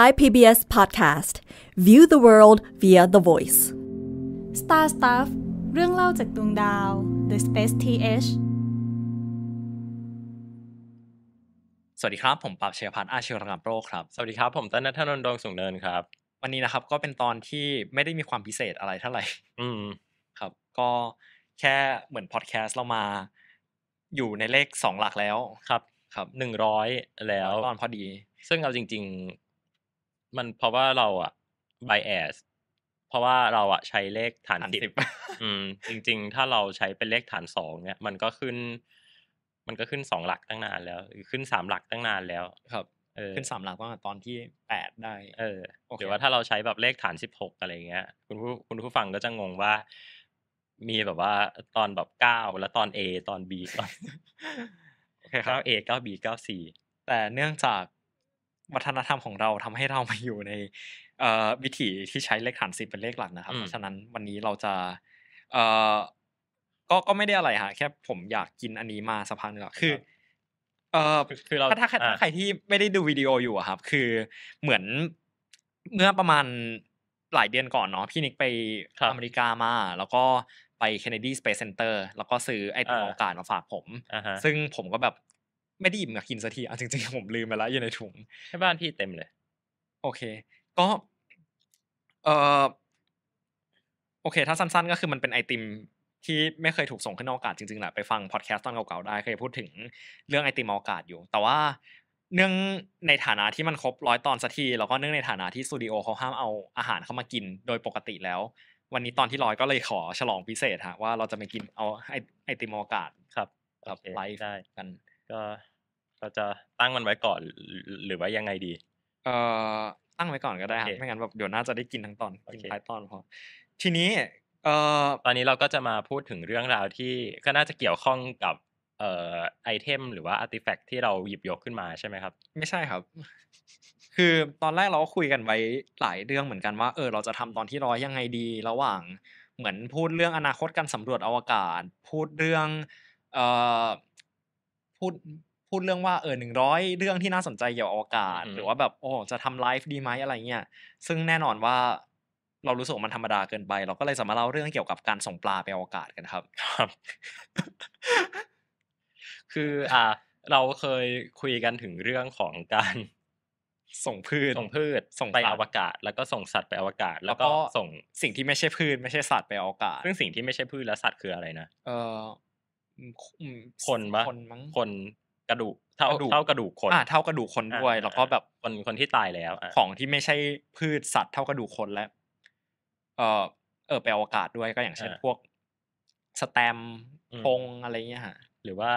Thai PBS Podcast View the world via the voice Star Stuff เรื่องเล่าจากดวงดาว The Space TH สวัสดีครับ ผมปรับเชียพัฒน์อาชีวรังโรครับ สวัสดีครับ ผมต้นนัทนนดงสุงเนินครับ วันนี้นะครับก็เป็นตอนที่ไม่ได้มีความพิเศษอะไรเท่าไหร่ อืม ครับ ก็แค่เหมือนพอดแคสต์เรามาอยู่ในเลขสองหลักแล้ว ครับ ครับหนึ่งร้อยแล้ว ตอนพอดี ซึ่งเอาจริงมันเพราะว่าเราอะ bias เพราะว่าเราอะใช้เลขฐานสิบ อืม จริง ๆ ถ้าเราใช้เป็นเลขฐานสองเนี่ย มันก็ขึ้น มันก็ขึ้นสองหลักตั้งนานแล้วขึ้นสามหลักตั้งนานแล้ว ครับขึ้นสามหลักตั้งแต่ตอนที่แปดได้ เออหรือว่าถ้าเราใช้แบบเลขฐานสิบหกอะไรเงี้ย คุณผู้คุณผู้ฟังก็จะงงว่า มีแบบว่าตอนแบบเก้าแล้วตอนเอตอนบีตอนเก้าอเก้าบีเก้าสี่แต่เนื่องจากวัฒนธรรมของเราทำให้เรามาอยู่ในวิถีที่ใช้เลขฐานสิบเป็นเลขหลักนะครับเพราะฉะนั้นวันนี้เราจะก็ก็ไม่ได้อะไรฮะแค่ผมอยากกินอันนี้มาสักพักนึงคือเออคือเราถ้าใครที่ไม่ได้ดูวิดีโออยู่อะครับ คือเหมือนเมื่อประมาณหลายเดือนก่อนเนาะพี่นิกไปอเมริกามา แล้วก็ไป Kennedy Space Center แล้วก็ซื้อไอติมอกาสมาฝากผมซึ่งผมก็แบบไม่ได้หยิบมากินสักทีอ่ะจริงๆผมลืมไปแล้วอยู่ในถุงให้บ้านพี่เต็มเลย โอเค ก็เออโอเค ถ้าสั้น ๆ ก็คือมันเป็นไอติม ที่ไม่เคยถูกส่งขึ้นอวกาศจริงๆแหละไปฟังพอดแคสต์ตอนเก่าๆได้เคยพูดถึงเรื่องไอติมอวกาศอยู่ แต่ว่าเนื่องในฐานะที่มันครบร้อยตอนสักทีแล้วก็เนื่องในฐานะที่สตูดิโอเขาห้ามเอาอาหารเข้ามากินโดยปกติแล้ววันนี้ตอนที่ร้อยก็เลยขอฉลองพิเศษฮะว่าเราจะไปกินเอาไอติมอวกาศครับ ครับไลฟ์กันก็เราจะตั้งมันไว้ก่อนหรือว่ายังไงดีเอ่อตั้งไว้ก่อนก็ได้ครับไม่งั้นแบบเดี๋ยวน่าจะได้กินทั้งตอนกินท้ายตอนพอทีนี้เอ่อตอนนี้เราก็จะมาพูดถึงเรื่องราวที่ก็น่าจะเกี่ยวข้องกับเอ่อไอเทมหรือว่าอาร์ติแฟกต์ที่เราหยิบยกขึ้นมาใช่ไหมครับ ไม่ใช่ครับคือตอนแรกเราก็คุยกันไว้หลายเรื่องเหมือนกันว่า เออ เราจะทำตอนที่ร้อยยังไงดี ระหว่างเหมือนพูดเรื่องอนาคตการสำรวจอวกาศ พูดเรื่อง เอ่อพูดพูดเรื่องว่าเออหนึ่งร้อยเรื่องที่น่าสนใจเกี่ยวกับอวกาศหรือว่าแบบ โอ้จะทำไลฟ์ดีไหมอะไรเงี้ยซึ่งแน่นอนว่า เรารู้สึกมันธรรมดาเกินไปเราก็เลยสามารถเล่าเรื่องเกี่ยวกับการส่งปลาไปอวกาศกันครับ ครับ คืออ่า เราเคยคุยกันถึงเรื่องของการ ส่งพืชส่งพืชส่งไปอวกาศ แล้วก็ส่งสัตว์ไปอวกาศ แล้วก็ส่งสิ่งที่ไม่ใช่พืชไม่ใช่สัตว์ไปอวกาศซึ่งสิ่งที่ไม่ใช่พืชและสัตว์คืออะไรนะเออคนปะคนมั้งคนกระดูกเท่าเท่ากระดูกคน อ่าเท่ากระดูกคนด้วยแล้วก็แบบคนคนที่ตายแล้วของที่ไม่ใช่พืชสัตว์เท่ากระดูกคนแล้วเออเออไปอวกาศด้วยก็อย่างเช่นพวกสแตมพงอะไรเงี้ยฮะหรือว่า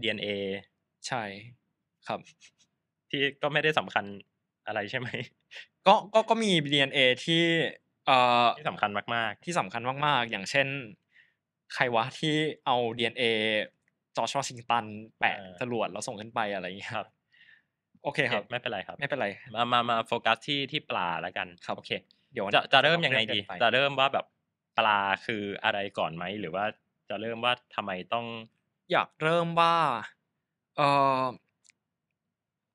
ดีเอ็นเอใช่ครับ ที่ก็ไม่ได้สำคัญอะไรใช่ไหมก็ก็ก็มีนเอที่ เอ่อที่สำคัญมากๆ ที่สำคัญมากๆอย่างเช่นใครวะที่เอา DNA จอชวชิงตันแปะจรวดแล้วส่งขึ้นไปอะไรอย่างเงี้ยครับโอเคครับไม่เป็นไรครับไม่เป็นไรมามามาโฟกัสที่ที่ปลาแล้วกันครับโอเคเดี๋ยวจะจะเริ่มยังไงดี จะเริ่มว่าแบบปลาคืออะไรก่อนไหมหรือว่าจะเริ่มว่าทำไมต้อง อยากเริ่มว่าเอ่อ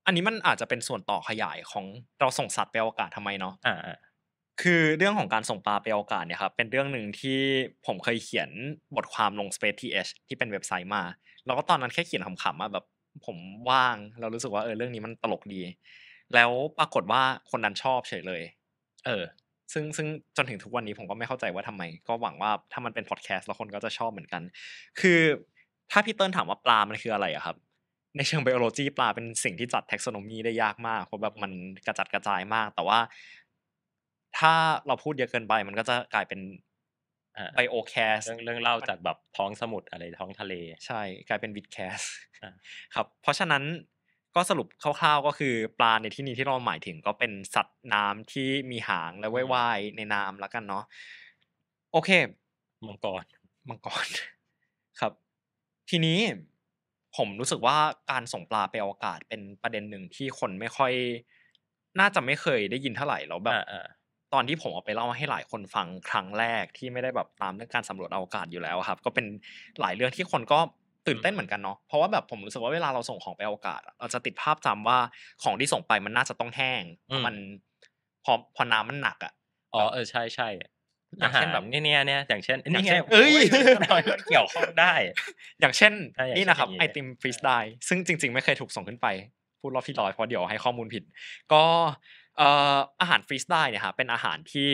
อันนี้มันอาจจะเป็นส่วนต่อขยายของเราส่งสัตว์ไปอวกาศทำไมเนาะอ่าคือเรื่องของการส่งปลาไปอวกาศเนี่ยครับเป็นเรื่องหนึ่งที่ผมเคยเขียนบทความลง Space TH ที่เป็นเว็บไซต์มา แล้วก็ตอนนั้นแค่เขียนขำๆมาแบบผมว่างเรารู้สึกว่าเออเรื่องนี้มันตลกดี แล้วปรากฏว่าคนนั้นชอบเฉยเลยเออซึ่งซึ่งจนถึงทุกวันนี้ผมก็ไม่เข้าใจว่าทำไม ก็หวังว่าถ้ามันเป็นพอดแคสต์แล้วคนก็จะชอบเหมือนกัน คือถ้าพี่เติ้ลถามว่าปลามันคืออะไรอะครับ ในเชิงไบโอโลจีปลาเป็นสิ่งที่จัดแท็กซอนมีได้ยากมากเพราะแบบมันกระจัดกระจายมากแต่ว่าถ้าเราพูดเยอะเกินไปมันก็จะกลายเป็นไบโอแคสเรื่องเล่าจากแบบท้องสมุทรอะไรท้องทะเล ใช่กลายเป็นวิดแคสครับ เพราะฉะนั้นก็สรุปคร่าวๆก็คือ ปลาในที่นี้ที่เราหมายถึงก็เป็นสัตว์น้ำที่มีหางและว่ายในน้ำแล้วกันเนาะโอเคมังกรมังกรครับ ทีนี้ผมรู้สึกว่าการส่งปลาไปอวกาศเป็นประเด็นหนึ่งที่คนไม่ค่อยน่าจะไม่เคยได้ยินเท่าไหร่แล้วแบบตอนที่ผมเอาไปเล่าให้หลายคนฟังครั้งแรกที่ไม่ได้แบบตามเรื่องการสำรวจอวกาศอยู่แล้วครับ ก็เป็นหลายเรื่องที่คนก็ตื่นเต้นเหมือนกันเนาะเพราะว่าแบบผมรู้สึกว่าเวลาเราส่งของไปอวกาศเราจะติดภาพจำว่าของที่ส่งไปมันน่าจะต้องแห้งมันพอพอน้ำมันหนักอ่ะ อ๋อ เออใช่ใช่อย่างเช่นแบบเนี่ยเนี่ยอย่างเช่นนี่ไงเอ้ยเกี่ยวข้องได้ อย่างเช่นนี่นะครับไอติมฟรีสไตล์ซึ่งจริง ๆ ไม่เคยถูกส่งขึ้นไปพูดรอบที่ลอยเพราะเดี๋ยวให้ข้อมูลผิด ก็อาหารฟรีสไตล์เนี่ยฮะเป็นอาหารที่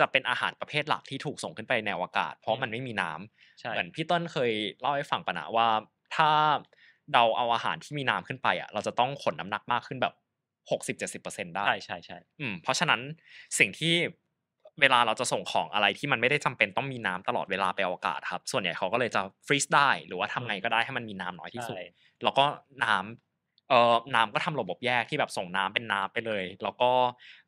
จะเป็นอาหารประเภทหลักที่ถูกส่งขึ้นไปในอวกาศ เพราะมันไม่มีน้ำเหมือนพี่ต้นเคยเล่าให้ฟังปะนะว่าถ้าเราเอาอาหารที่มีน้ำขึ้นไปอ่ะ เราจะต้องขนน้ำหนักมากขึ้นแบบหกสิบเจ็ดสิบเปอร์เซ็นต์ได้ใช่ใช่ใช่เพราะฉะนั้นสิ่งที่เวลาเราจะส่งของอะไรที่มันไม่ได้จำเป็นต้องมีน้ำตลอดเวลาไปอวกาศครับส่วนใหญ่เขาก็เลยจะฟรีซได้ หรือว่าทำไงก็ได้ให้มันมีน้ำน้อยที่สุดแล้วก็น้ำเอ่อน้ำก็ทำระบบแยกที่แบบส่งน้ำเป็นน้ำไปเลย แล้วก็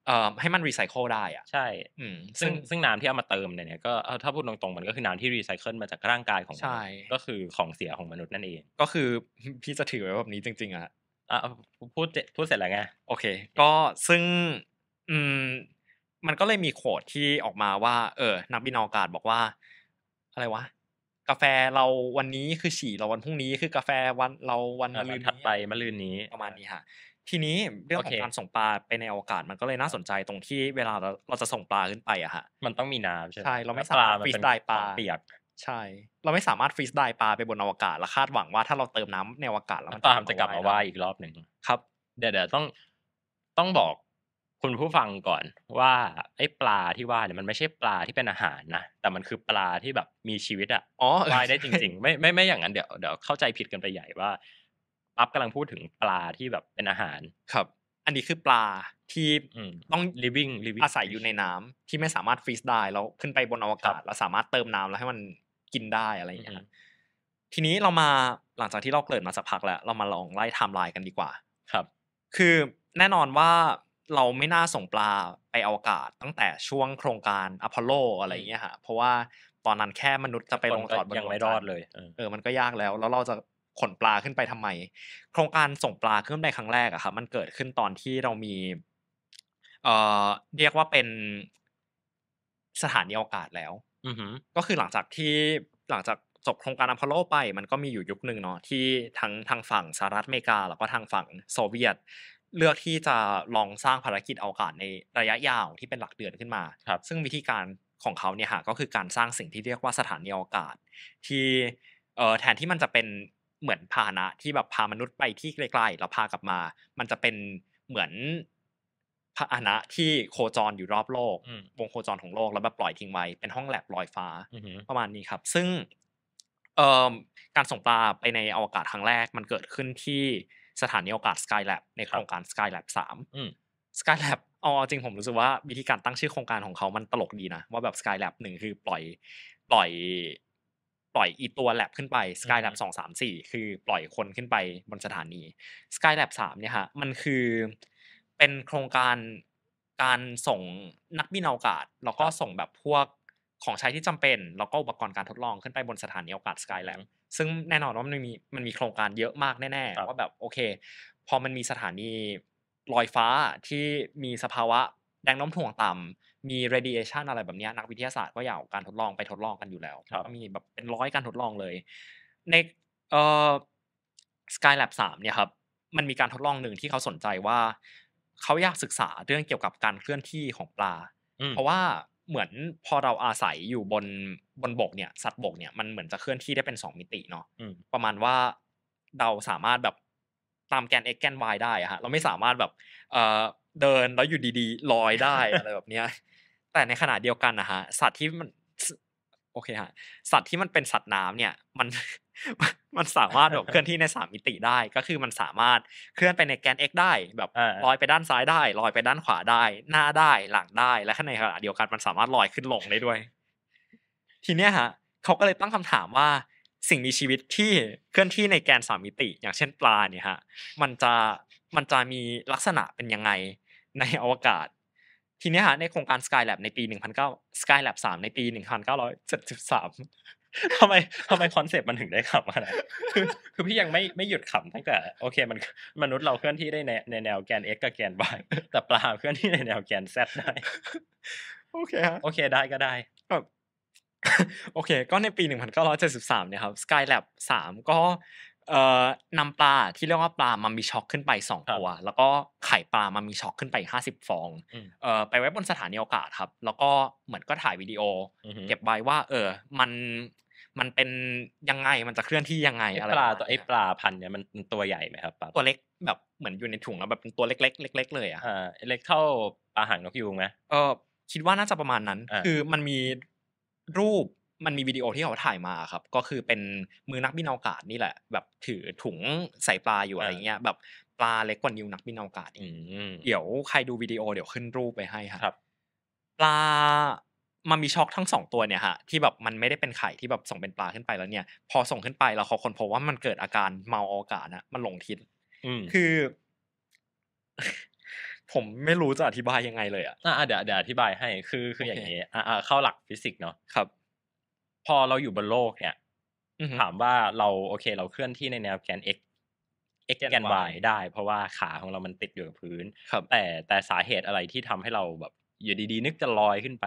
เอ่อให้มันรีไซเคิลได้อะใช่ อืมซึ่งซึ่งน้ำที่เอามาเติมเนี่ยก็ถ้าพูดตรงๆมันก็คือน้ำที่รีไซเคิลมาจากร่างกายของใช่ก็คือของเสียของมนุษย์นั่นเอง ก็คือพี่จะถือไว้แบบนี้จริงๆอะอ่ะพูดพูดเสร็จแล้วไงโอเค ก็ซึ่ง อืม มันก็เลยมีโคดที่ออกมาว่า เออนักบินอวกาศบอกว่า อะไรวะกาแฟเราวันนี้คือฉี่เราวันพรุ่งนี้คือกาแฟวันเราวันมะรืนถัดไปมะรืนนี้ประมาณนี้ค่ะทีนี้เรื่องของการส่งปลาไปในอวกาศ มันก็เลยน่าสนใจตรงที่ เวลาเราเราจะส่งปลาขึ้นไปอะฮะมันต้องมีน้ำใช่ใช่เราไม่สามารถฟรีสไดปลาเปียก ใช่ เราไม่สามารถฟรีสไดปลาไปบนอวกาศ แล้วคาดหวังว่าถ้าเราเติมน้ำในอวกาศแล้วมันปลาจะกลับมาว่ายอีกรอบหนึ่งครับ เดี๋ยวเดี๋ยวต้องต้องบอกคุณผู้ฟังก่อนว่าไอ้ปลาที่ว่าเนี่ยมันไม่ใช่ปลาที่เป็นอาหารนะแต่มันคือปลาที่แบบมีชีวิตอ่ะว่ายได้จริงๆไม่ไม่ไม่อย่างนั้นเดี๋ยวเดี๋ยวเข้าใจผิดกันไปใหญ่ว่าปั๊บกำลังพูดถึงปลาที่แบบเป็นอาหาร ครับ อันนี้คือปลาที่ต้อง living living อาศัยอยู่ในน้ำ ที่ไม่สามารถฟรีซได้แล้วขึ้นไปบนอวกาศแล้วสามารถเติมน้ำแล้วให้มันกินได้อะไรอย่างเงี้ยทีนี้เรามาหลังจากที่เราเกิดมาสักพักแล้ว เรามาลองไล่ไทม์ไลน์กันดีกว่าครับ คือแน่นอนว่าเราไม่น่าส่งปลาไปอวกาศ ตั้งแต่ช่วงโครงการอพอลโลอะไรเงี้ยฮะเพราะว่าตอนนั้นแค่มนุษย์จะไปลงจอดบนยังไม่รอดเลยเออมันก็ยากแล้ว แล้วเราจะขนปลาขึ้นไปทำไมโครงการส่งปลาขึ้นไปครั้งแรกอะครับมันเกิดขึ้นตอนที่เรามี เอ่อเรียกว่าเป็นสถานีอวกาศแล้วก็คือหลังจากที่หลังจากจบโครงการอพอลโลไป มันก็มีอยู่ยุคหนึ่งเนาะที่ทั้งทางฝั่งสหรัฐอเมริกา แล้วก็ทางฝั่งโซเวียตเลือกที่จะลองสร้างภารกิจอวกาศในระยะยาวที่เป็นหลักเดือนขึ้นมาซึ่งวิธีการของเขาเนี่ยฮะก็คือการสร้างสิ่งที่เรียกว่าสถานีอวกาศ ที่แทนที่มันจะเป็นเหมือนพาหนะที่แบบพามนุษย์ไปที่ไกลๆแล้วพากลับมา มันจะเป็นเหมือนพาหนะที่โคจรอยู่รอบโลกวงโคจรของโลกแล้วแบบปล่อยทิ้งไว้เป็นห้องแลบลอยฟ้าประมาณนี้ครับ ซึ่งการส่งปลาไปในอวกาศครั้งแรกมันเกิดขึ้นที่สถานีโอกาส Sky Lab ในโครงการ Sky Lab 3 Sky Lab อเอจริงผมรู้สึกว่าวิธีการตั้งชื่อโครงการของเขามันตลกดีนะว่าแบบ Sky Lab หนึ่งคือปล่อยปล่อยปล่อยอีตัวแลบขึ้นไป Sky Lab 2 3 4คือปล่อยคนขึ้นไปบนสถานี Sky Lab 3เนี่ยฮะมันคือ เป็นโครงการการส่งนักบินอวกาศแล้วก็ส่งแบบพวกของใช้ที่จำเป็นแล้วก็อุปกรณ์การทดลองขึ้นไปบนสถานีอวกาศสกายแลบซึ่งแน่นอนว่ามันมีมันมีโครงการเยอะมากแน่ๆว่าแบบโอเค พอมันมีสถานีลอยฟ้าที่มีสภาวะแรงโน้มถ่วงต่ำมีเรดิเอชันอะไรแบบนี้นักวิทยาศาสตร์ก็อยากการทดลองไปทดลองกันอยู่แล้วก็มีแบบเป็นร้อยการทดลองเลย ในเอ่อยแลบสามเนี่ยครับ มันมีการทดลองหนึ่งที่เขาสนใจว่า เขาอยากศึกษาเรื่องเกี่ยวกับการเคลื่อนที่ของปลาเพราะว่าเหมือนพอเราอาศัยอยู่บนบนบกเนี่ยสัตว์บกเนี่ยมันเหมือนจะเคลื่อนที่ได้เป็นสองมิติเนาะประมาณว่า เราสามารถแบบตามแกน x แกน y ได้อะฮะ เราไม่สามารถแบบ เอ่อเดินแล้วอยู่ดีๆลอยได้อะไรแบบเนี้ย แต่ในขณะเดียวกันนะฮะ สัตว์ที่มัน โอเคฮะ สัตว์ที่มันเป็นสัตว์น้ำเนี่ยมันมันสามารถแบบเคลื่อนที่ในสามมิติได้ ก็คือมันสามารถเคลื่อนไปในแกน x ได้แบบลอยไปด้านซ้ายได้ลอยไปด้านขวาได้ หน้าได้หลังได้และในขณะเดียวกันมันสามารถลอยขึ้นลงได้ด้วย ทีเนี้ยฮะเขาก็เลยตั้งคำถามว่าสิ่งมีชีวิตที่เคลื่อนที่ในแกนสามมิติ อย่างเช่น ปลาเนี่ยฮะมันจะมันจะมีลักษณะเป็นยังไงในอวกาศ ทีนี้ฮะในโครงการ Skylab ในปี19 Skylab 3ในปี1973ทำไม ทำไมคอนเซปต์มันถึงได้ขำขนาดคือ พี่ยังไม่ ไม่หยุดขำตั้งแต่ โอเค มัน มนุษย์เราเคลื่อนที่ได้ในในแนวแกน x กับแกน y แต่ปลาเคลื่อนที่ในแนวแกน z ได้ โอเคฮะโอเค ได้ก็ได้ โอเค ก็ในปี1973เนี่ยครับ Skylab 3ก็เอ่อนำปลาที่เรียกว่าปลามัมีช็อกขึ้นไปสองตัวแล้วก็ไข่ปลามัมีช็อกขึ้นไปห้าสิบฟองเอ่อไปไว้บนสถานีอากาศครับ แล้วก็เหมือนก็ถ่ายวิดีโอเก็บไว้ว่า เออมันมันเป็นยังไงมันจะเคลื่อนที่ยังไงอะไรปลาตัวไอ้ปลาพันเนี่ยมันตัวใหญ่ไหมครับปลาตัวเล็กแบบเหมือนอยู่ในถุงแล้วแบบเป็นตัวเล็ก ๆ เล็ก ๆ เลยอ่ะเล็กเท่าปลาหางนกยูงไหมเออคิดว่าน่าจะประมาณนั้น คือมันมีรูปมันมีวิดีโอที่เขาถ่ายมาครับ ก็คือเป็นมือนักบินอวกาศนี่แหละ แบบถือถุงใส่ปลาอยู่อะไรเงี้ย แบบปลาเล็กกว่านิ้วนักบินอวกาศเดี๋ยวใครดูวิดีโอเดี๋ยวขึ้นรูปไปให้ครับ ปลา มันมีช็อกทั้งสองตัวเนี่ยฮะที่แบบมันไม่ได้เป็นไข่ที่แบบส่งเป็นปลาขึ้นไปแล้วเนี่ยพอส่งขึ้นไปเราเขาคนพบว่ามันเกิดอาการเมาอากาศนะมันหลงทิศคือ ผมไม่รู้จะอธิบายยังไงเลยอ่ะอ่าเดี๋ยวเดี๋ยวอธิบายให้ คือ คืออย่างนี้อ่าเข้าหลักฟิสิกส์เนาะครับพอเราอยู่บนโลกเนี่ยถามว่าเราโอเค เราเคลื่อนที่ในแนวแกน x x แกน y ได้ เพราะว่าขาของเรามันติดอยู่กับพื้นแต่แต่สาเหตุอะไรที่ทำให้เราแบบอยู่ดี ๆ นึกจะลอยขึ้นไป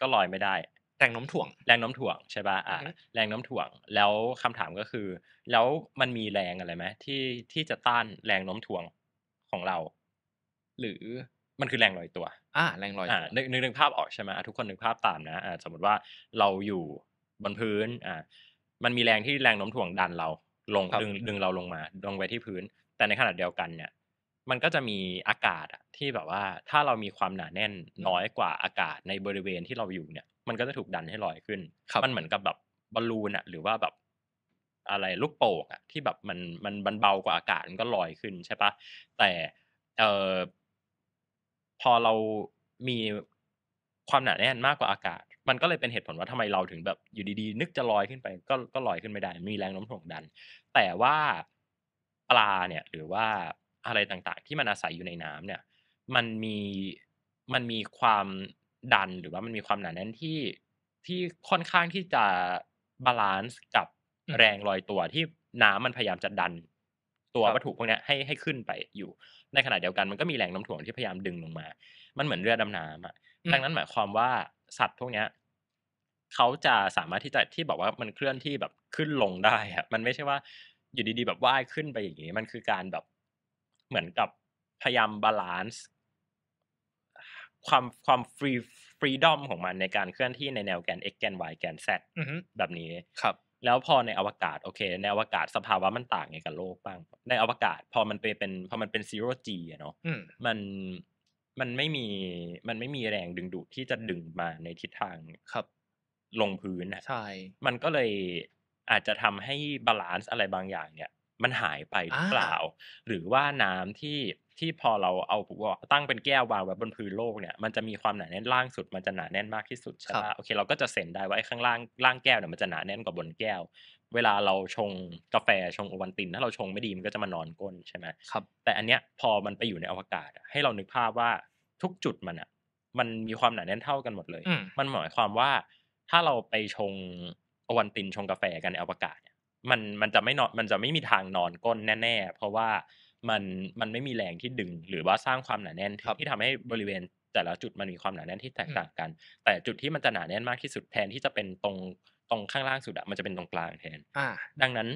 ก็ลอยไม่ได้ แรงโน้มถ่วง แรงโน้มถ่วงใช่ป่ะอ่าแรงโน้มถ่วง แล้วคำถามก็คือ แล้วมันมีแรงอะไรไหมที่ที่จะต้านแรงโน้มถ่วงของเรา หรือมันคือแรงลอยตัวอ่าแรงลอยอ่านึกนึกภาพออกใช่ไหมทุกคนนึกภาพตามนะอ่าสมมติว่าเราอยู่บนพื้น อ่ามันมีแรงที่แรงโน้มถ่วงดันเราลงดึงดึงเราลงมาลงไปที่พื้น แต่ในขณะเดียวกันเนี่ย มันก็จะมีอากาศอะที่แบบว่าถ้าเรามีความหนาแน่น น้อยกว่าอากาศในบริเวณที่เราอยู่เนี่ย มันก็จะถูกดันให้ลอยขึ้นมันเหมือนกับแบบบอลลูนอ่ะหรือว่าแบบอะไรลูกโป่งอ่ะที่แบบมันมันบันเบากว่าอากาศมันก็ลอยขึ้น ใช่ปะแต่เอ่อพอเรามีความหนาแน่นมากกว่าอากาศมันก็เลยเป็นเหตุผลว่าทำไมเราถึงแบบอยู่ดีๆ นึกจะลอยขึ้นไป ก็ก็ลอยขึ้นไม่ได้ มีแรงโน้มถ่วงดัน แต่ว่าปลาเนี่ยหรือว่าอะไรต่างๆ ที่มันอาศัยอยู่ในน้ำเนี่ย มันมีมันมีความดันหรือว่ามันมีความหนาแน่นที่ที่ค่อนข้างที่จะบาลานซ์กับแรงลอยตัวที่น้ำมันพยายามจะดัน ตัววัตถุพวกนี้ให้ให้ขึ้นไปอยู่ ในขณะเดียวกันมันก็มีแรงน้ำถ่วงที่พยายามดึงลงมา มันเหมือนเรือดำน้ำอ่ะดังนั้นหมายความว่าสัตว์พวกเนี้ยเขาจะสามารถที่จะที่บอกว่ามันเคลื่อนที่แบบขึ้นลงได้อะมันไม่ใช่ว่า อยู่ดี ๆ แบบว่ายขึ้นไปอย่างนี้มันคือการแบบเหมือนกับพยายามบาลานซ์ความความฟรีฟรีดอมของมันในการเคลื่อนที่ในแนวแกน x แกน y แกน z แบบนี้ ครับ แล้วพอในอวกาศ โอเค ในอวกาศสภาวะมันต่างไงกับโลกบ้าง ในอวกาศ พอมันไปเป็นพอมันเป็นซีโร่จีเนาะมันมันไม่มีมันไม่มีแรงดึงดูดที่จะดึงมาในทิศทางครับลงพื้นนะใช่มันก็เลยอาจจะทำให้บาลานซ์อะไรบางอย่างเนี่ยมันหายไปหรือเปล่าหรือว่าน้ำที่ที่พอเราเอาตั้งเป็นแก้ววางไว้บนพื้นโลกเนี่ย มันจะมีความหนาแน่นล่างสุดมันจะหนาแน่นมากที่สุดใช่ไหมโอเคเราก็จะเซนได้ว่าไอ้ข้างล่างล่างแก้วเนี่ยมันจะหนาแน่นกว่าบนแก้ว เวลาเราชงกาแฟชงโอวันตินถ้าเราชงไม่ดีมันก็จะมานอนก้นใช่ไหมครับแต่อันเนี้ยพอมันไปอยู่ในอวกาศให้เรานึกภาพว่าทุกจุดมันอะมันมีความหนาแน่นเท่ากันหมดเลยมันหมายความว่าถ้าเราไปชงอวันตินชงกาแฟกันในอวกาศเนี่ยมันมันจะไม่นอนมันจะไม่มีทางนอนก้นแน่ๆ เพราะว่ามันมันไม่มีแรงที่ดึงหรือว่าสร้างความหนาแน่นที่ทำให้บริเวณแต่ละจุดมันมีความหนาแน่นที่แตกต่างกัน แต่จุดที่มันจะหนาแน่นมากที่สุดแทน ที่จะเป็นตรงตรงข้างล่างสุดอะมันจะเป็นตรงกลางแทนดังนั้น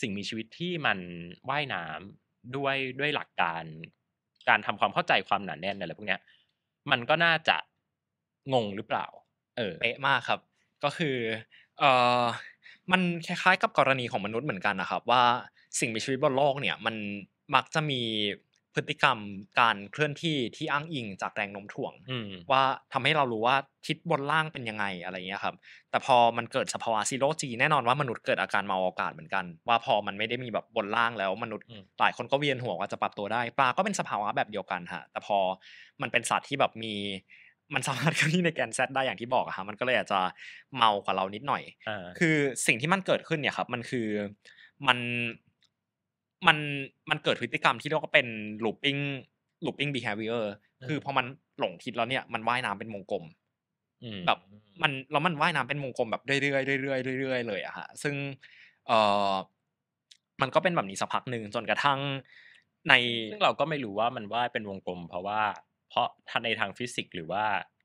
สิ่งมีชีวิตที่มันว่ายน้ำด้วยด้วยหลักการการทำความเข้าใจความหนาแน่นอะไรพวกเนี้ยมันก็น่าจะงงหรือเปล่า เออ เป๊ะมากครับ ก็คือ เอ่อมันคล้ายๆ กับกรณีของมนุษย์เหมือนกันนะครับ ว่า สิ่งมีชีวิตบนโลกเนี่ย มันมักจะมีพฤติกรรมการเคลื่อนที่ที่อ้างอิงจากแรงโน้มถ่วงว่าทำให้เรารู้ว่าทิศบนล่างเป็นยังไงอะไรเงี้ยครับ แต่พอมันเกิดสภาวะซีโร่จีแน่นอนว่า มนุษย์เกิดอาการเมาอากาศเหมือนกัน ว่าพอมันไม่ได้มีแบบบนล่างแล้ว มนุษย์หลายคนก็เวียนหัวว่าจะปรับตัวได้ปลาก็เป็นสภาวะแบบเดียวกันฮะแต่พอมันเป็นสัตว์ที่แบบมีมันสามารถเคลื่อนที่ในแกนแซดได้อย่างที่บอกอะฮะมันก็เลยอาจจะเมากว่าเรานิดหน่อยคือสิ่งที่มันเกิดขึ้นเนี่ยครับ มันคือมันมันมันเกิดพฤติกรรมที่เรียกว่าเป็น looping looping behavior คือพอมันหลงทิศแล้วเนี่ยมันว่ายน้ำเป็นวงกลมแบบมันแล้วมันว่ายน้ำเป็นวงกลมแบบเรื่อยๆเรื่อยๆเรื่อยๆเลยอะฮะซึ่งเออมันก็เป็นแบบนี้สักพักหนึ่งจนกระทั่งในซึ่งเราก็ไม่รู้ว่ามันว่ายเป็นวงกลม เพราะว่าเพราะถ้าในทางฟิสิกส์หรือว่า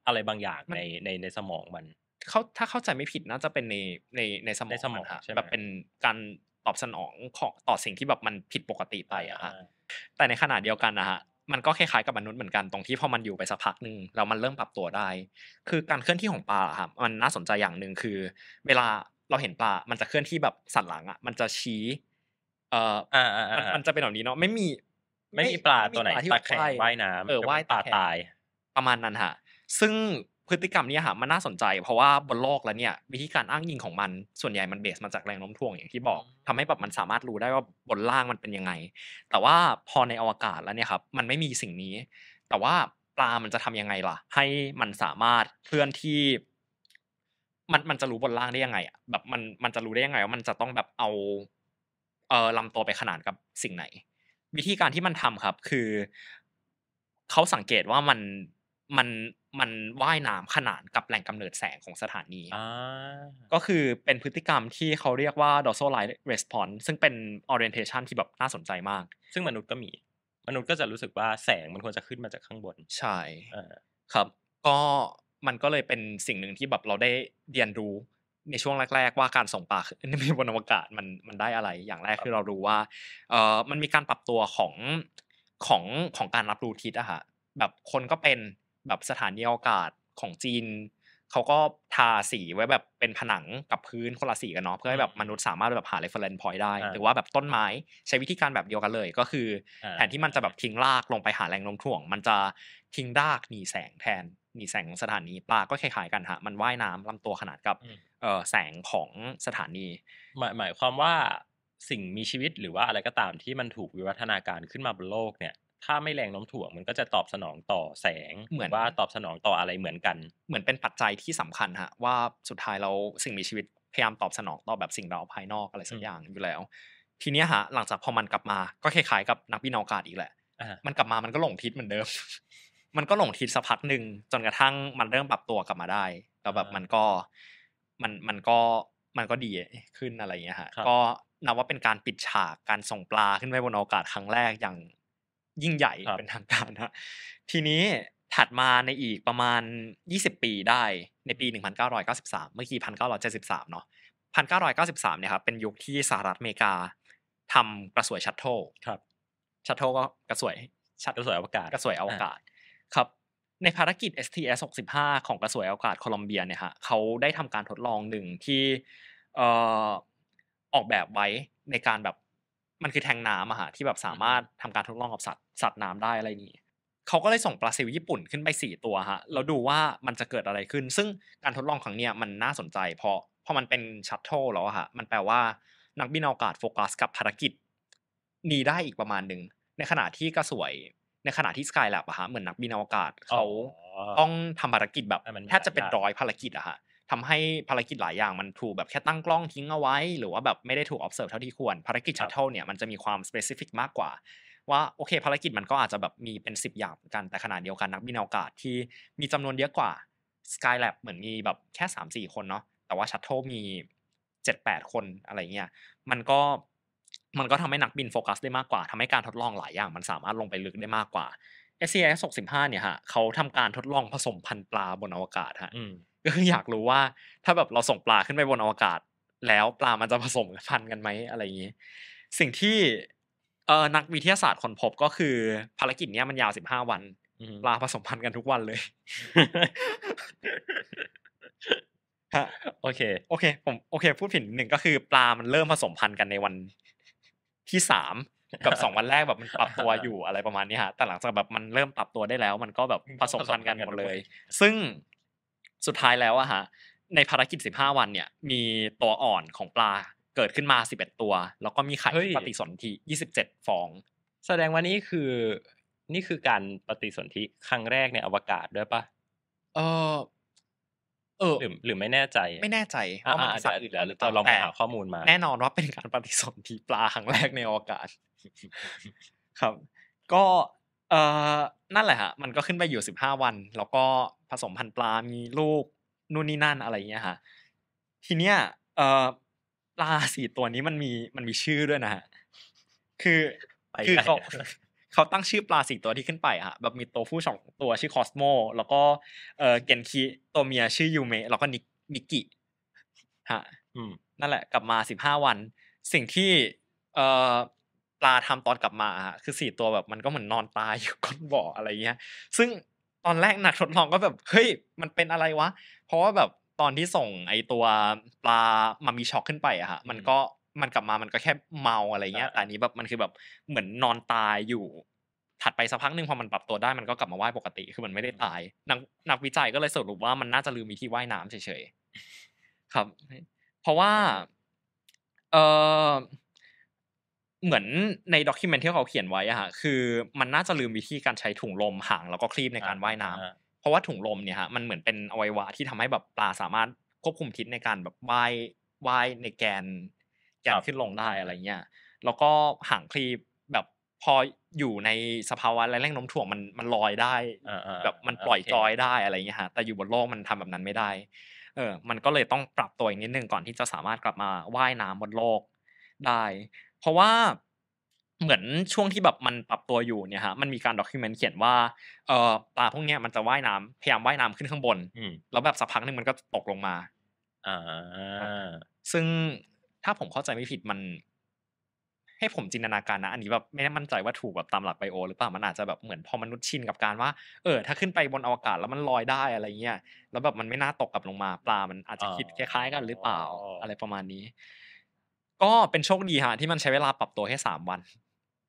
อะไรบางอย่างในในในสมองมันเขาถ้าเข้าใจไม่ผิดน่าจะเป็นในในในสมองในสมองแบบเป็นการตอบสนองของต่อสิ่งที่แบบมันผิดปกติไปอะฮะแต่ในขณะเดียวกันนะฮะมันก็คล้ายๆกับมนุษย์เหมือนกันตรงที่พอมันอยู่ไปสักพักหนึ่งแล้วมันเริ่มปรับตัวได้ คือการเคลื่อนที่ของปลาครับมันน่าสนใจอย่างหนึ่งคือ เวลาเราเห็นปลามันจะเคลื่อนที่แบบสันหลังอ่ะ มันจะชี้ เอ่อมันจะเป็นแบบนี้เนาะไม่มี ไม่มีปลาตัวไหนตาแข็งว่ายน้ำเออว่ายตาตาย ประมาณนั้นฮะ ซึ่งพฤติกรรมนี้ค่ะมันน่าสนใจ เพราะว่าบนโลกแล้วเนี่ย วิธีการอ้างอิงของมันส่วนใหญ่มันเบสมาจากแรงโน้มถ่วงอย่างที่บอกทำให้แบบมันสามารถรู้ได้ว่าบนล่างมันเป็นยังไง แต่ว่าพอในอวกาศแล้วเนี่ยครับ มันไม่มีสิ่งนี้ แต่ว่าปลามันจะทํำยังไงล่ะ ให้มันสามารถเคลื่อนที่ มันมันจะรู้บนล่างได้ยังไงอะแบบมันมันจะรู้ได้ยังไงว่ามันจะต้องแบบเอาเออลำตัวไปขนาดกับสิ่งไหน วิธีการที่มันทำครับ คือเขาสังเกตว่ามันมันมันว่ายน้ำขนานกับแหล่งกำเนิดแสงของสถานีก็คือเป็นพฤติกรรมที่เขาเรียกว่า dorsal light response ซึ่งเป็น orientation ที่แบบน่าสนใจมาก ซึ่งมนุษย์ก็มี มนุษย์ก็จะรู้สึกว่าแสงมันควรจะขึ้นมาจากข้างบนใช่ครับ ก็มันก็เลยเป็นสิ่งหนึ่งที่แบบเราได้เรียนรู้ ในช่วงแรก ๆ ว่าการส่งปลาในบนอวกาศมันมันได้อะไรอย่างแรกคือเรารู้ว่าเออมันมีการปรับตัวของของของการรับรู้ทิศอะฮะแบบคนก็เป็นแบบสถานีอากาศของจีนเขาก็ทาสีไว้แบบเป็นผนังกับพื้นคนละสีกันเนาะเพื่อให้แบบมนุษย์สามารถแบบหาเรฟเ r e n c e พอย n ์ได้หรือว่าแบบต้นไม้ใช้วิธีการแบบเดียวกันเลยก็คือ แทนที่มันจะแบบทิ้งรากลงไปหาแรงโน้มถ่วงมันจะทิ้งรากหนีแสงแทนหนีแสงของสถานีปลาก็คล้ายๆกันฮะมันว่ายน้ำลำตัวขนาดกับแสงของสถานีหมายหมายความว่าสิ่งมีชีวิตหรือว่าอะไรก็ตามที่มันถูกวิวัฒนาการขึ้นมาบนโลกเนี่ยถ้าไม่แรงน้มถ่วงมันก็จะตอบสนองต่อแสง เหมือนว่าตอบสนองต่ออะไรเหมือนกัน เหมือนเป็นปัจจัยที่สำคัญฮะ ว่าสุดท้ายเราสิ่งมีชีวิตพยายามตอบสนองต่อแบบสิ่งเราภายนอกอะไรสักอย่างอยู่แล้ว ทีเนี้ยฮะ หลังจากพอมันกลับมา ก็คล้ายๆกับนักบินอวกาศอีกแหละมันกลับมามันก็หลงทิศเหมือนเดิม มันก็หลงทิศสักพักหนึ่งจนกระทั่งมันเริ่มปรับตัวกลับมาได้แล้วแบบมันก็มันมันก็มันก็ดีขึ้นอะไรเงี้ยฮะ ก็นับว่าเป็นการปิดฉากการส่งปลาขึ้นไปบนอวกาศครั้งแรกอย่างยิ่งใหญ่เป็นทางการนะ ทีนี้ถัดมาในอีกประมาณ 20 ปีได้ในปี 1993 เมื่อกี้ 1973เนาะ1993เนี่ยครับเป็นยุคที่สหรัฐอเมริกาทำกระสวยชัตโตครับชัตโตก็กระสวยชัตกระสวยอวกาศกระสวยอวกาศ ครับ ในภารกิจ STS 65 ของกระสวยอวกาศโคลอมเบียเนี่ยฮะเขาได้ทำการทดลองหนึ่งที่ออกแบบไว้ในการแบบมันคือแทงน้ำอะฮะที่แบบสามารถทำการทดลองกับสัตว์สัตว์น้ำได้อะไรนี่ เขาก็เลยส่งปลาซิลญี่ปุ่นขึ้นไป4ตัวฮะแล้วดูว่ามันจะเกิดอะไรขึ้น ซึ่งการทดลองครั้งเนี้ยมันน่าสนใจ เพราะเพราะมันเป็นชัตโต้หแล้วอฮะ มันแปลว่า นักบินอวกาศโฟกัสกับภารกิจนี้ได้อีกประมาณหนึ่ง ในขณะที่กระสวย ในขณะที่สกายแลบอะฮะเหมือนนักบินอวกาศเขาต้องทำภารกิจแบบแทบจะเป็นร้อยภารกิจอะฮะทำให้ภารกิจหลายอย่างมันถูกแบบแค่ตั้งกล้องทิ้งเอาไว้ หรือว่าแบบไม่ได้ถูก observe เท่าที่ควรภารกิจ shuttle เนี่ยมันจะมีความ specific มากกว่า ว่าโอเค ภารกิจมันก็อาจจะแบบมีเป็น 10 อย่างกันแต่ขนาดเดียวกัน นักบินอวกาศที่มีจำนวนเยอะกว่า Skylab เหมือนมีแบบแค่ 3-4 คนเนาะแต่ว่า shuttle มี 7-8 คนอะไรเงี้ยมันก็มันก็ทำให้นักบินโฟกัสได้มากกว่าทำให้การทดลองหลายอย่างมันสามารถลงไปลึกได้มากกว่า SCS 65เนี่ยฮะเขาทำการทดลองผสมพันธุ์ปลาบนอวกาศฮะก็คืออยากรู้ว่า ถ้าแบบเราส่งปลาขึ้นไปบนอวกาศ แล้ว ปลา มันจะผสมพันธุ์กันไหมอะไรอย่างนี้ สิ่งที่เอนักวิทยาศาสตร์คนพบก็คือภารกิจเนี้ยมันยาวสิบห้าวันปลาผสมพันธุ์กันทุกวันเลยโอเคโอเค ผมโอเค พูดผิดหนึ่งก็คือ ปลา มันเริ่มผสมพันธุ์กันในวันที่สามกับสองวันแรกแบบมันปรับตัวอยู่อะไรประมาณนี้ฮะแต่หลังจากแบบมันเริ่มปรับตัวได้แล้ว มันก็แบบผสมพันธุ์กันหมดเลย ซึ่งสุดท้ายแล้วอะฮะในภารกิจ15วัน เนี่ย มีตัวอ่อนของปลาเกิดขึ้นมา11ตัว แล้วก็มีไข่ปฏิสนธิ27ฟอง แสดงว่านี่คือ นี่คือการปฏิสนธิครั้งแรกในอวกาศด้วยปะเออเออหรือไม่แน่ใจ ไม่แน่ใจอ่าว่ามันอ่สัตว์อื่นแล้วหรือเปราล่าลองไปหาข้อมูลมา แน่นอนว่าเป็นการปฏิสนธิปลาครั้งแรกในอวกาศครับ ก็เอ่อนั่นแหละฮะมันก็ขึ้นไปอยู่สิบห้าวันแล้วก็สมพันธุ์ปลา มีลูกนู่นนี่นั่นอะไรเงี้ยฮะทีเนี้ยเอ่อปลาสี่ตัวนี้มันมีมันมีชื่อด้วยนะฮะ คือคือเขาเขาตั้งชื่อปลาสี่ตัวที่ขึ้นไปอะแบบมีโตฟูสองตัวชื่อคอสโมแล้วก็เอ่อเกนคิตัวเมียชื่อยูเมะแล้วก็นิกนิกิ ฮะนั่นแหละ กลับมาสิบห้าวัน สิ่งที่ เอ่อปลาทำตอนกลับมาะคือสี่ตัวแบบมันก็เหมือนนอนตายอยู่ก้นบ่ออะไรเงี้ยซึ่งตอนแรกหนักทดลองก็แบบเฮ้ยมันเป็นอะไรวะเพราะว่าแบบตอนที่ส่ง ไอตัวปลามามีช็อกขึ้นไปอะฮะมันก็มันกลับมามันก็แค่เมาอะไรเงี้ยแต่อันนี้แบบมันคือแบบเหมือนนอนตายอยู่ ถัดไปสักพักหนึ่งพอมันปรับตัวได้มันก็กลับมาว่ายปกติคือมันไม่ได้ตาย นักนักวิจัยก็เลยสรุปว่ามันน่าจะลืมมีที่ว่ายน้ำเฉยๆครับ เพราะว่า เอ่อเหมือนในด็อกิเมนที่เขาเขียนไว้อะะคือมันน่าจะลืมวิธีการใช้ถุงลมหางแล้วก็คลีบในการว่ายน้ำ เพราะว่าถุงลมเนี่ยฮะมันเหมือนเป็นอวัยวะที่ทำให้แบบปลาสามารถควบคุมทิศในการแบบว่ายว่ายในแกนแกนขึ้นลงได้อะไรเงี้ยแล้วก็หางคลีบแบบพออยู่ในสภาวะแรงน้มถ่วงมันมันลอยได้แบบมันปล่อยจอยได้อะไรเงี้ยฮะ แต่อยู่บนโลกมันทำแบบนั้นไม่ได้ เออ มันก็เลยต้องปรับตัวอีกนิดนึงก่อนที่จะสามารถกลับมาว่ายน้ำบนโลกได้เพราะว่าเหมือนช่วงที่แบบมันปรับตัวอยู่เนี่ยฮะมันมีการด็อกิเมนต์เขียนว่า เออปลาพวกเนี้ยมันจะว่ายน้ำพยายามว่ายน้ำขึ้นข้างบนแล้วแบบสักพักหนึ่งมันก็ตกลงมาอ่าซึ่งถ้าผมเข้าใจไม่ผิดมัน ให้ผมจินตนาการนะอันนี้แบบไม่แน่มั่นใจว่าถูกแบบตามหลักไบโอ หรือเปล่ามันอาจจะแบบเหมือนพอมนุษย์ชินกับการว่าเออ ถ้าขึ้นไปบนอวกาศ แล้วมันลอยได้อะไรเงี้ยแล้วแบบมันไม่น่าตกกลับลงมา ปลามันอาจจะคิดคล้ายๆ กัน หรือเปล่าอะไรประมาณนี้ก็เป็นโชคดีฮะที่มันใช้เวลาปรับตัวแค่สามวัน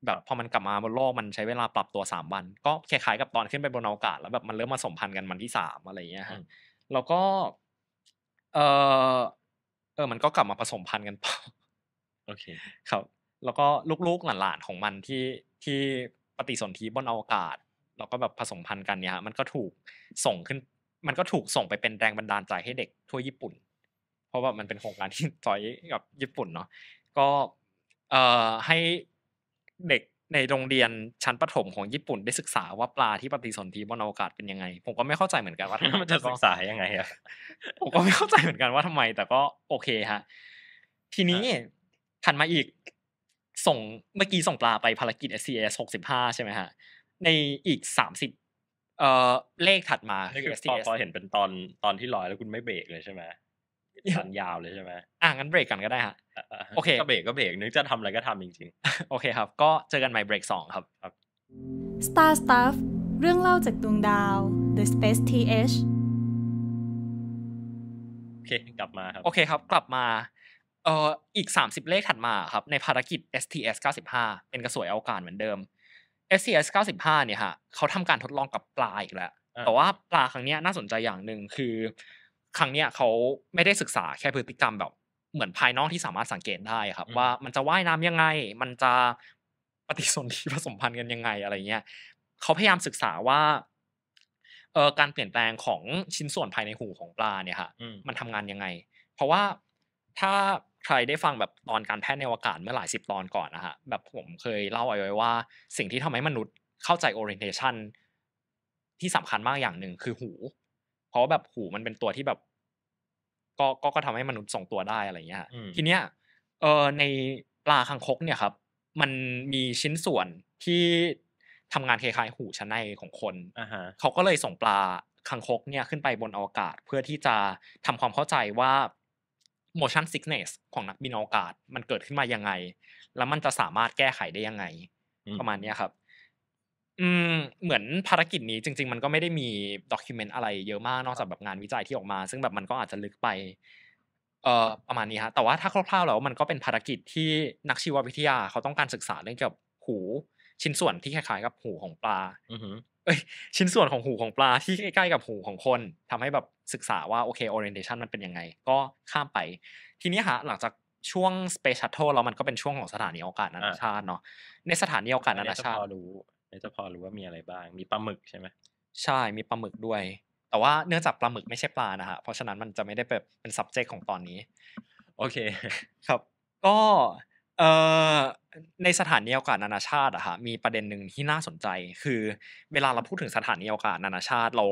แบบพอมันกลับมาบนโลกมันใช้เวลาปรับตัวสามวัน ก็คล้ายๆกับตอนขึ้นไปบนอวกาศแล้วแบบมันเริ่มมาสมพันธ์กันวันที่สามอะไรอย่างเงี้ยฮะแล้วก็เออเออมันก็กลับมาผสมพันธ์กันต่อโอเค ครับ แล้วก็ลูกๆหลานๆของมันที่ที่ปฏิสนธิบนอวกาศแล้วก็แบบผสมพันธ์กันเนี่ยฮะมันก็ถูกส่งขึ้น มันก็ถูกส่งไปเป็นแรงบันดาลใจให้เด็กทั่วญี่ปุ่นเพราะว่ามันเป็นโครงการที่ซอยกับญี่ปุ่นเนาะก็เอ่อให้เด็กในโรงเรียนชั้นประถมของญี่ปุ่นได้ศึกษาว่าปลาที่ปฏิสนธิบนอวกาศเป็นยังไง ผมก็ไม่เข้าใจเหมือนกันว่ามันจะศึกษายังไงอะผมก็ไม่เข้าใจเหมือนกันว่าทำไม แต่ก็โอเคฮะ ทีนี้ถัดมาอีกส่งเมื่อกี้ส่งปลาไปภารกิจ SCS 65ใช่ไหมฮะในอีก30เอ่อเลขถัดมาคือ SCS พอเห็นเป็นตอนตอนที่ลอยแล้วคุณไม่เบรกเลยใช่ไหมสันยาวเลยใช่ไหมอ่ะงั้นเบรกกันก็ได้ฮะโอเคก็เบรกก็เบรกนึกจะทำอะไรก็ทำจริงๆ โอเคครับ ก็เจอกันใหม่เบรกสองครับ ครับ Star Stuff เรื่องเล่าจากดวงดาว The Space TH โอเคกลับมาครับ โอเคครับ กลับมาเอ่ออีก30เลขถัดมาครับ ในภารกิจ STS 95 เป็นกระสวยอวกาศเหมือนเดิม STS 95 เนี่ยฮะเขาทำการทดลองกับปลาอีกแล้ว แต่ว่าปลาครั้งนี้น่าสนใจอย่างหนึ่งคือครั้งเนี้ยเขาไม่ได้ศึกษาแค่พฤติกรรมแบบเหมือนภายนอกที่สามารถสังเกตได้ครับ ว่ามันจะว่ายน้ำยังไงมันจะปฏิสนธิผสมพันธุ์กันยังไงอะไรเงี้ยเขาพยายามศึกษาว่าเออการเปลี่ยนแปลงของชิ้นส่วนภายในหูของปลาเนี่ยค่ะมันทำงานยังไง เพราะว่าถ้าใครได้ฟังแบบตอนการแพทย์ในอวกาศเมื่อหลายสิบตอนก่อนนะฮะ แบบผมเคยเล่าาไว้ว่า สิ่งที่ทำให้มนุษย์เข้าใจ orientation ที่สำคัญมากอย่างหนึ่งคือหูราะแบบหูมันเป็นตัวที่แบบ ก็ก็ก็ทำให้มนุษย์ส่งตัวได้อะไรเงี้ยทีเนี้ย เออในปลาคังคกเนี่ยครับ มันมีชิ้นส่วนที่ทำงานคล้ายๆหูชั้นในของคนอฮะเขาก็เลยส่งปลาคังคกเนี่ยขึ้นไปบนอวกาศ เพื่อที่จะทำความเข้าใจว่า motion sickness ของนักบินอวกาศ มันเกิดขึ้นมายังไง แล้วมันจะสามารถแก้ไขได้ยังไง ประมาณเนี้ยครับอืมเหมือนภารกิจนี้จริง ๆมันก็ไม่ได้มีด็อกิเมนต์อะไร เยอะมากนอกจากแบบงานวิจัยที่ออกมา ซึ่งแบบมันก็อาจจะลึกไปเอ่อประมาณนี้ฮะ แต่ว่าถ้าคร่าวๆแล้วมันก็เป็นภารกิจที่นักชีววิทยาเขาต้องการศึกษาเรื่องเกี่ยวกับหู ชิ้นส่วนที่คล้ายๆ กับหูของปลาเอ้ยชิ้นส่วนของหูของปลาที่ใกล้ ๆกับหูของคน ทำให้แบบศึกษาว่าโอเค orientation มันเป็นยังไง ก็ข้ามไป ทีนี้ฮะหลังจากช่วง space shuttle แล้วมันก็เป็นช่วงของสถานีอวกาศนานาชาติเนาะในสถานีอวกาศนานาชาติก็จะพอรู้ว่ามีอะไรบ้าง มีปลาหมึกใช่ไหมใช่ มีปลาหมึกด้วย แต่ว่าเนื่องจากปลาหมึกไม่ใช่ปลานะฮะเพราะฉะนั้นมันจะไม่ได้แบบเป็น subject ของตอนนี้ โอเค ครับ ก็ เอ่อ ในสถานีอวกาศนานาชาติอะฮะมีประเด็นหนึ่งที่น่าสนใจ คือ เวลาเราพูดถึงสถานีอวกาศนานาชาติ เรา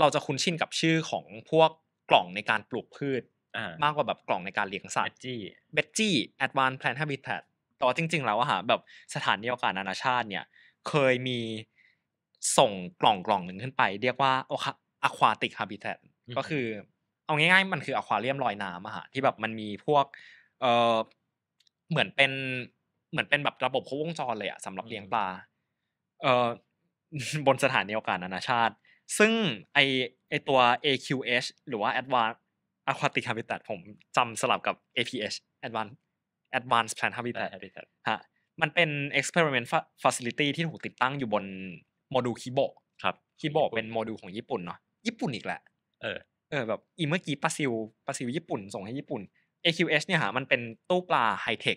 เราจะคุ้นชินกับชื่อของพวกกล่องในการปลูกพืชมากกว่าแบบกล่องในการเลี้ยงสัตว์เบจี้ เบจี้ แอดวาน e d Plant h บิทแ a t ต่อจริง ๆ แล้วอะฮะแบบสถานีอวกาศนานาชาติเนี่ยเคยมีส่งกล่องกล่องหนึ่งขึ้นไป เรียกว่าอะควาติกฮาบิแทก็คือเอาง่ายๆมันคืออะควาเรียมลอยน้ำอะฮะที่แบบมันมีพวกเออเหมือนเป็นเหมือนเป็นแบบระบบครบวงจรเลยอะสำหรับเลี้ยงปลาเออบนสถานเดียวกันนานาชาติ ซึ่งไอไอตัว AQH หรือว่า Advanced Aquatic Habitat ผมจำสลับกับ APH Advanced Advanced Plant Habitat ฮะมันเป็น experiment facility ที่ถูกติดตั้งอยู่บน โมดูลคย์บอครับคย์บอเป็นโมดูลของญี่ปุ่นเนาะญี่ปุ่นอีกแหละเออเออแบบอีเมื่อกี้ปาซิลปาซิลญี่ปุ่น ส่งให้ญี่ปุ่น AQS เนี่ยฮะมันเป็นตู้ปลาไฮเทค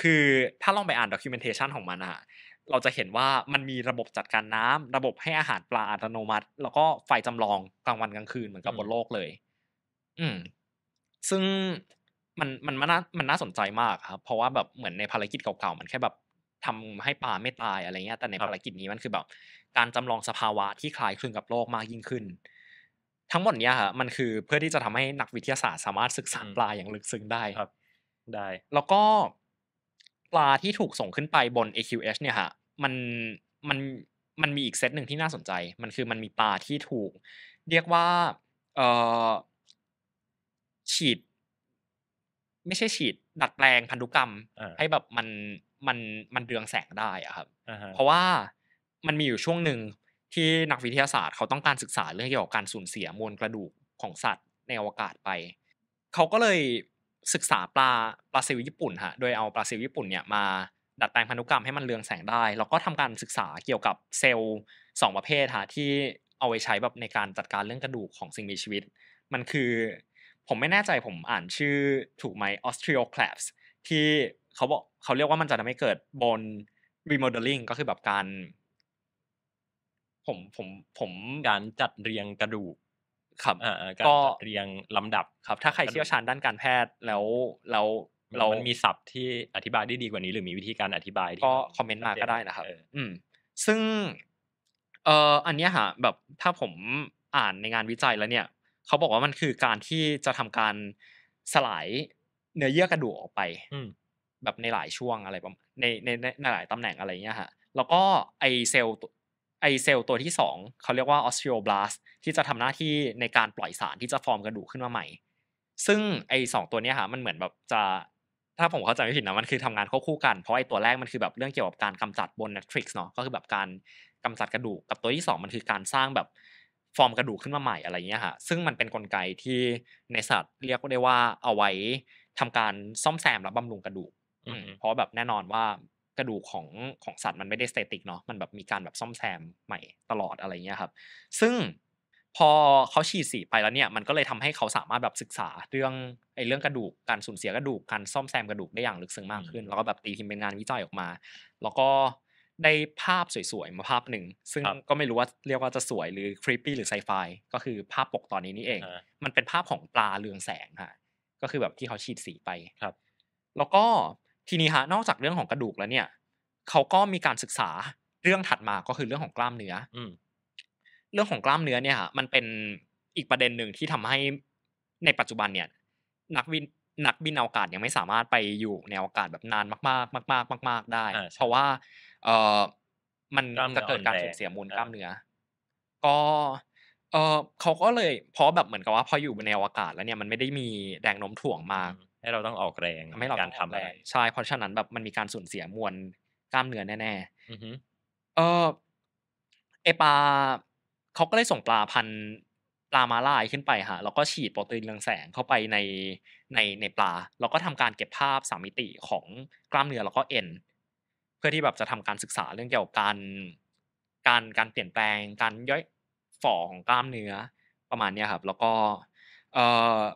คือถ้าลองไปอ่าน documentation ของมันอะเราจะเห็นว่ามันมีระบบจัดการน้ำ ระบบให้อาหารปลาอัตโนมัติ แล้วก็ไฟจำลองกลางวันกลางคืนเหมือนกับบนโลกเลย อืมซึ่งมันมันมันน่ามันน่าสนใจมากครับเพราะว่าแบบเหมือนในภารกิจเก่าๆมันแค่แบบทำให้ปลาไม่ตายอะไรเงี้ยแต่ในภารกิจนี้มันคือแบบการจำลองสภาวะที่คล้ายคลึงกับโลกมากยิ่งขึ้น ทั้งหมดเนี้ยครมันคือเพื่อที่จะทำให้นักวิทยาศาสตร์สามารถศึกษาปลาอย่างลึกซึ้งได้ครับ ได้แล้วก็ปลาที่ถูกส่งขึ้นไปบน a q s เนี่ยฮะมันมันมันมีอีกเซตหนึ่งที่น่าสนใจ มันคือมันมีปลาที่ถูก เรียกว่าเอ่อฉีดไม่ใช่ฉีด ดัดแปลงพันธุกรรม ให้แบบมันมันมันเรืองแสงได้อะครับเพราะว่ามันมีอยู่ช่วงหนึ่งที่นักวิทยาศาสตร์เขาต้องการศึกษาเรื่องเกี่ยวกับการสูญเสียมวลกระดูกของสัตว์ในอวกาศไป เขาก็เลยศึกษาปลาปลาซิวญี่ปุ่นฮะโดยเอาปลาซิวญี่ปุ่นเนี่ยมาดัดแปลงพันธุกรรมให้มันเรืองแสงได้ แล้วก็ทำการศึกษาเกี่ยวกับเซลล์สองประเภทฮะที่เอาไว้ใช้แบบในการจัดการเรื่องกระดูกของสิ่งมีชีวิต มันคือผมไม่แน่ใจผมอ่านชื่อถูกไหม osteoclaps ที่เขาบอกเขาเรียกว่ามันจะทำให้เกิดบน remodeling ก็คือแบบการ ผมผมผมการจัดเรียงกระดูกครับก็เรียงลำดับครับ ถ้าใครเชี่ยวชาญด้านการแพทย์แล้วแล้วเรามันมีศัพท์ที่อธิบายได้ดีกว่านี้หรือมีวิธีการอธิบาย ก็คอมเมนต์มาก็ได้นะครับอืมซึ่ง เอ่ออันเนี้ยฮะแบบถ้าผมอ่านในงานวิจัยแล้วเนี่ยเขาบอกว่า มันคือการที่จะทำการสลายเนื้อเยื่อกระดูกออกไปแบบในหลายช่วงอะไรประมาณในในในหลายตำแหน่งอะไรเงี้ยฮะแล้วก็ไอเซลล์ไอเซลล์ตัวที่สองเขาเรียกว่าออสเทรียบลาสที่จะทำหน้าที่ในการปล่อยสารที่จะฟอร์มกระดูกขึ้นมาใหม่ ซึ่ง ไอสองตัวนี้ฮะมันเหมือนแบบจะถ้าผมเข้าใจไม่ผิดนะ มันคือทำงานควบคู่กันเพราะไอตัวแรกมันคือแบบเรื่องเกี่ยวกับการกำจัดบนเน็ตทริกซ์เนาะก็คือแบบการกำจัดกระดูกกับตัวที่สองมันคือการสร้างแบบฟอร์มกระดูกขึ้นมาใหม่อะไรเงี้ยฮะซึ่งมันเป็นนกลไกที่ในสัตว์เรียกได้ว่าเอาไว้ทำการซ่อมแซมและบำรุงกระดูกเพราะแบบแน่นอนว่ากระดูกของของสัตว์มันไม่ได้สเตติกเนาะ มันแบบมีการแบบซ่อมแซมใหม่ตลอดอะไรเงี้ยครับ ซึ่งพอเขาฉีดสีไปแล้วเนี่ย มันก็เลยทำให้เขาสามารถแบบศึกษาเรื่องไอ้เรื่องกระดูก การสูญเสียกระดูก การซ่อมแซมกระดูกได้อย่างลึกซึ้งมากขึ้น แล้วก็แบบตีพิมพ์เป็นงานวิจัยออกมา แล้วก็ได้ภาพสวยๆมาภาพหนึ่งซึ่งก็ไม่รู้ว่าเรียกว่าจะสวยหรือครีปปี้หรือไซไฟ ก็คือภาพปกตอนนี้นี่เอง มันเป็นภาพของปลาเรืองแสงค่ะก็คือแบบที่เขาฉีดสีไปครับ แล้วก็ทีนี้ฮะ นอกจากเรื่องของกระดูกแล้วเนี่ยเขาก็มีการศึกษาเรื่องถัดมาก็คือเรื่องของกล้ามเนื้อเรื่องของกล้ามเนื้อเนี่ยฮะมันเป็นอีกประเด็นหนึ่งที่ทำให้ในปัจจุบันเนี่ย นักวินนักบินอวกาศยังไม่สามารถไปอยู่ในอวกาศแบบนานมาก ๆ มาก ๆมาก ๆได้เพราะว่าเออมันจะเกิดการสูญเสียมูลกล้ามเนื้อก็เออเขาก็เลยเพราะแบบเหมือนกับว่าพออยู่ในอวกาศ แล้วเนี่ยมันไม่ได้มีแรงโน้มถ่วงมาให้เราต้องออกแรงไม่เราการทำอะไรใช่เพราะฉะนั้นแบบมันมีการสูญเสียมวลกล้ามเนื้อแน่ๆเออเอปาเขาก็เลยส่งปลาพันปลามาลายขึ้นไปฮะแล้วก็ฉีดโปรตีนเรืองแสงเข้าไปในในในปลาแล้วก็ทำการเก็บภาพสามมิติของกล้ามเนื้อแล้วก็เอ็นเพื่อที่แบบจะทำการศึกษาเรื่องเกี่ยวกับการ การการเปลี่ยนแปลงการย่อยฝ่อของกล้ามเนื้อประมาณนี้ครับ แล้วก็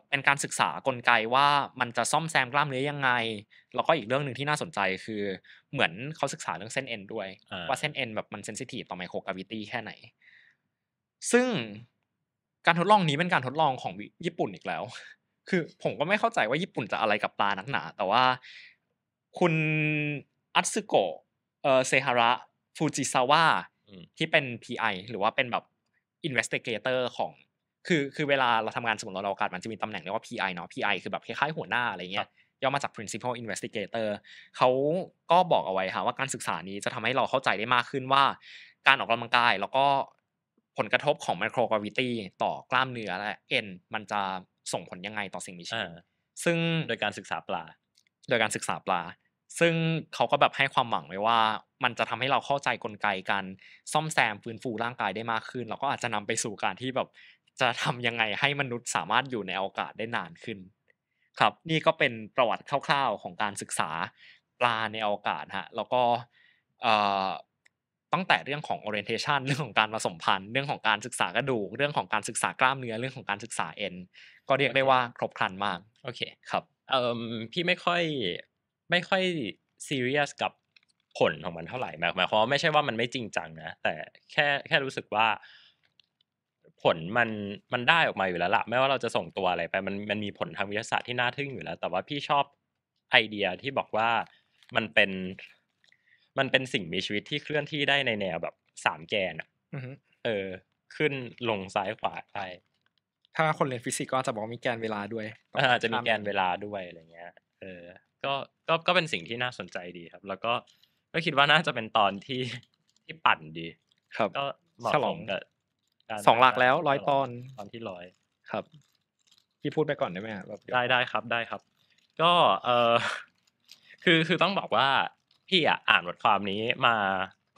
เป็นการศึกษากลไกว่ามันจะซ่อมแซมกล้ามเนื้อยังไงแล้วก็อีกเรื่องหนึ่งที่น่าสนใจคือเหมือนเขาศึกษาเรื่องเส้นเอ็นด้วย ว่าเส้นเอ็นแบบมันเซนซิทีฟต่อไมโครกราวิตี้แค่ไหน ซึ่งการทดลองนี้เป็นการทดลองของญี่ปุ่นอีกแล้ว คือผมก็ไม่เข้าใจว่าญี่ปุ่นจะอะไรกับตานักหนาแต่ว่าคุณอัตสึโกะเออเซฮาระ ฟูจิซาวะที่เป็น PI หรือว่าเป็นแบบ investigator ของ คือ คือเวลาเราทำงานสมมติเราอกาศมันจะมีตำแหน่งเรียกว่า PI เนาะ PI คือแบบคล้ายๆ หัวหน้าอะไรเงี้ยย่อมาจาก principal investigator เขาก็บอกเอาไว้ค่ะว่าการศึกษานี้จะทำให้เราเข้าใจได้มากขึ้นว่า การออกกำลังกายแล้วก็ผลกระทบของ microgravity ต่อกล้ามเนื้อและเอ็นมันจะส่งผลยังไงต่อสิ่งมีชีวิต ซึ่งโดยการศึกษาปลา โดยการศึกษาปลาซึ่งเขาก็แบบให้ความหวังไว้ว่า มันจะทำให้เราเข้าใจกลไกการซ่อมแซมฟื้นฟูร่างกายได้มากขึ้นเราก็อาจจะนำไปสู่การที่แบบจะทำยังไงให้มนุษย์สามารถอยู่ในอวกาศได้นานขึ้น ครับ นี่ก็เป็นประวัติคร่าวๆของการศึกษาปลาในอวกาศฮะแล้วก็ตั้งแต่เรื่องของ orientation เรื่องของการผสมพันธุ์เรื่องของการศึกษากระดูกเรื่องของการศึกษากล้ามเนื้อเรื่องของการศึกษาเอ็นก็เรียกได้ว่า ครบครันมาก โอเค ครับพี่ไม่ค่อยไม่ค่อยซีเรียสกับผลของมันเท่าไหร่หมายความว่าไม่ใช่ว่ามันไม่จริงจังนะ แต่แค่แค่รู้สึกว่าผลมันมันได้ออกมาอยู่แล้วละ ไม่ว่าเราจะส่งตัวอะไรไปมันมันมีผลทางวิทยาศาสตร์ที่น่าทึ่งอยู่แล้ว แต่ว่าพี่ชอบไอเดียที่บอกว่ามันเป็นมันเป็นสิ่งมีชีวิตที่เคลื่อนที่ได้ในแนวแบบสามแกนอ่ะเออ ขึ้นลงซ้ายขวาไปถ้าคนเรียนฟิสิกส์ก็จะบอกมีแกนเวลาด้วยอาจจะมีแกนเวลาด้วยอะไรเงี้ย เออก็ก็ก็เป็นสิ่งที่น่าสนใจดีครับ แล้วก็ก็คิดว่าน่าจะเป็นตอนที่ที่ปั่นดี ครับก็ฉลสองกับสองหลักแล้วร้อยตอนตอนที่ร้อยครับพี่พูดไปก่อนได้ไหมครับได้ได้ครับได้ครับ ก็เออคือคือต้องบอกว่าพี่อ่ะอ่านบทความนี้มา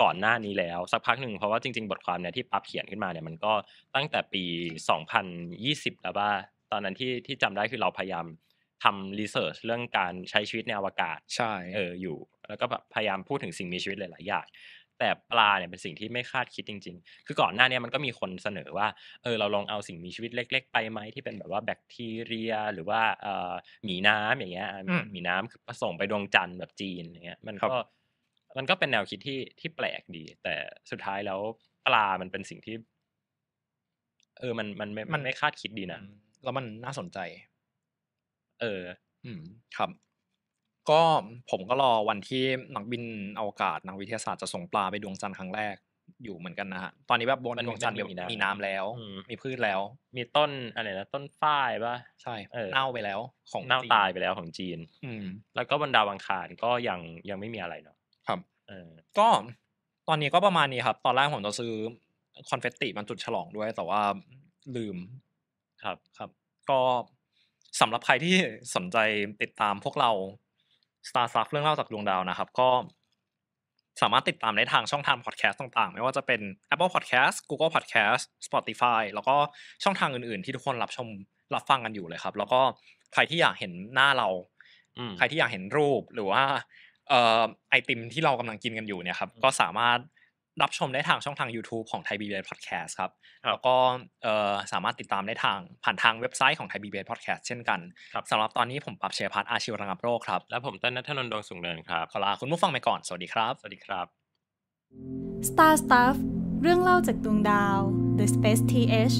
ก่อนหน้านี้แล้ว สักพักหนึ่งเพราะว่าจริง ๆบทความเนี่ยที่ปั๊บเขียนขึ้นมาเนี่ยมันก็ตั้งแต่ปี2020แล้วว่าตอนนั้นที่ที่จำได้คือเราพยายามทำรีเสิร์ชเรื่องการใช้ชีวิตในอวกาศ ใช่เอออยู่ แล้วก็แบบพยายามพูดถึงสิ่งมีชีวิตหลายๆอย่างแต่ปลาเนี่ยเป็นสิ่งที่ไม่คาดคิดจริง ๆ คือก่อนหน้านี้มันก็มีคนเสนอว่า เออ เราลองเอาสิ่งมีชีวิตเล็ก ๆ ไปไหมที่เป็นแบบว่าแบคทีเรียหรือว่า เอ่อหมีน้ำอย่างเงี้ยหมีน้ำคือส่งไปดวงจันทร์แบบจีนอย่างเงี้ย มันก็มันก็เป็นแนวคิดที่ที่แปลกดี แต่สุดท้ายแล้วปลามันเป็นสิ่งที่ เออมันมันไม่มันไม่คาดคิดดีนะแล้วมันน่าสนใจเออครับ ก็ผมก็รอวันที่นักบินอวกาศนักวิทยาศาสตร์จะส่งปลาไปดวงจันทร์ครั้งแรกอยู่เหมือนกันนะฮะ ตอนนี้แบบบนดวงจันทร์มีน้ำแล้วมีพืชแล้ว มีต้นอะไรนะต้นฝ้ายป่ะใช่เน่าไปแล้ว ของเน่าตายไปแล้วของจีน อืม แล้วก็บรรดาวังคารก็ยังยังไม่มีอะไรเนาะครับ เออ ก็ตอนนี้ก็ประมาณนี้ครับ ตอนแรกผมจะซื้อ คอนเฟตติมันจุดฉลองด้วย แต่ว่าลืม ครับ ครับก็สำหรับใครที่สนใจติดตามพวกเรา Star s t u f f เรื่องเล่าจากดวงดาวนะครับ ก็ สามารถติดตามได้ทางช่องทางพอดแคสต์ต่างๆ ไม่ว่าจะเป็น Apple Podcast Google Podcast Spotify แล้วก็ช่องทางอื่นๆที่ทุกคนรับชมรับฟังกันอยู่เลยครับ แล้วก็ใครที่อยากเห็นหน้าเราใครที่อยากเห็นรูป หรือว่าไอติมที่เรากำลังกินกันอยู่เนี่ยครับก็สามารถรับชมได้ทางช่องทาง YouTube ของไทยบีเบนพอดแคสต์ครับ แล้วก็สามารถติดตามได้ทางผ่านทางเว็บไซต์ของไทยบีเบนพอดแคสต์เช่นกัน สำหรับตอนนี้ผมปรับเชียร์พัฒอาชีวระงับโรคครับ และผมต้นนัทนนท์ดวงสุงเนินครับ ขอลาคุณผู้ฟังไปก่อน สวัสดีครับ สวัสดีครับ Star Stuff เรื่องเล่าจากดวงดาว The Space TH